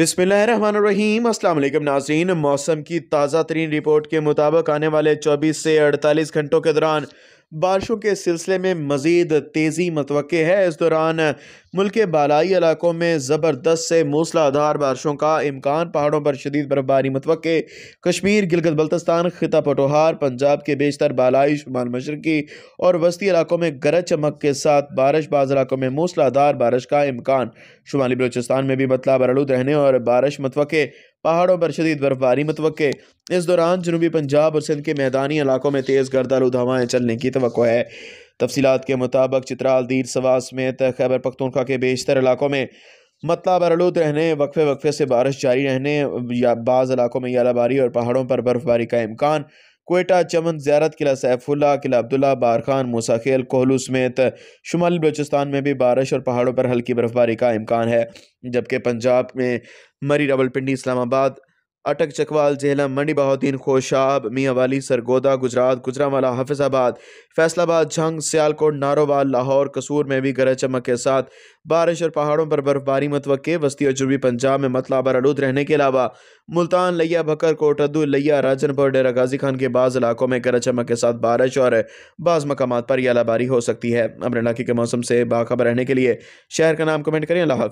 बिसमीम अल्लाम नाजीन मौसम की ताज़ा तरीन रिपोर्ट के मुताबिक आने वाले 24 से 48 घंटों के दौरान बारिशों के सिलसिले में मज़ीद तेज़ी मतव है इस दौरान मुल्क के बालई इलाकों में ज़बरदस्त से मूसलाधार बारिशों का इम्कान पहाड़ों पर शदीद बर्फबारी मतव कश्मीर गिलगत बल्तस्तान खिता पटोहार पंजाब के बेशतर बालाई शुमाल मशरकी और वस्ती इलाकों में गरज चमक के साथ बारिश बाज़ इलाकों में मूसलाधार बारिश का इम्कान शुमाली बलोचिस्तान में भी बतला बरलूद रहने और बारिश मतवे पहाड़ों पर शदीद बर्फबारी मतव़ इस दौरान जनूबी पंजाब और सिंध के मैदानी इलाकों में तेज़ गर्दालूद हवाएँ चलने की तो है तफसीत के मुताबिक चित्राल दीर सवास समेत खैबर पख्तूनखा के बेशतर इलाकों में मतला बरलूद रहने वक्फे वक्फे से बारिश जारी रहने या बाज़ इलाकों में यालाबारी और पहाड़ों पर बर्फबारी का इम्कान कोयटा चमन ज्यारत किला सैफुल्ला किला अब्दुल्ला बारखान मूसाखेल कोहलू समेत शुमाली बलोचिस्तान में भी बारिश और पहाड़ों पर हल्की बर्फ़बारी का इम्कान है जबकि पंजाब में मरी रावलपिंडी इस्लामाबाद अटक चकवाल जेहलम मंडी बहाद्दीन खोशाब मियाँ वाली सरगोदा गुजरात गुजरावाला हाफिज़ाबाद फैसलाबाद झंग सियालकोट नारोवाल लाहौर कसूर में भी गरज चमक के साथ बारिश और पहाड़ों पर बर्फबारी मतव वस्ती और जुबी पंजाब में मतला आलूद रहने के अलावा मुल्तान लैया भकर कोटद्दू लैया राजनपुर डेरा गाजी खान के बाद इलाकों में गरज चमक के साथ बारिश और बाज़ मकाम पर यालाबारी हो सकती है इलाके के मौसम से बाखबर रहने के लिए शहर का नाम कमेंट करें अल्लाह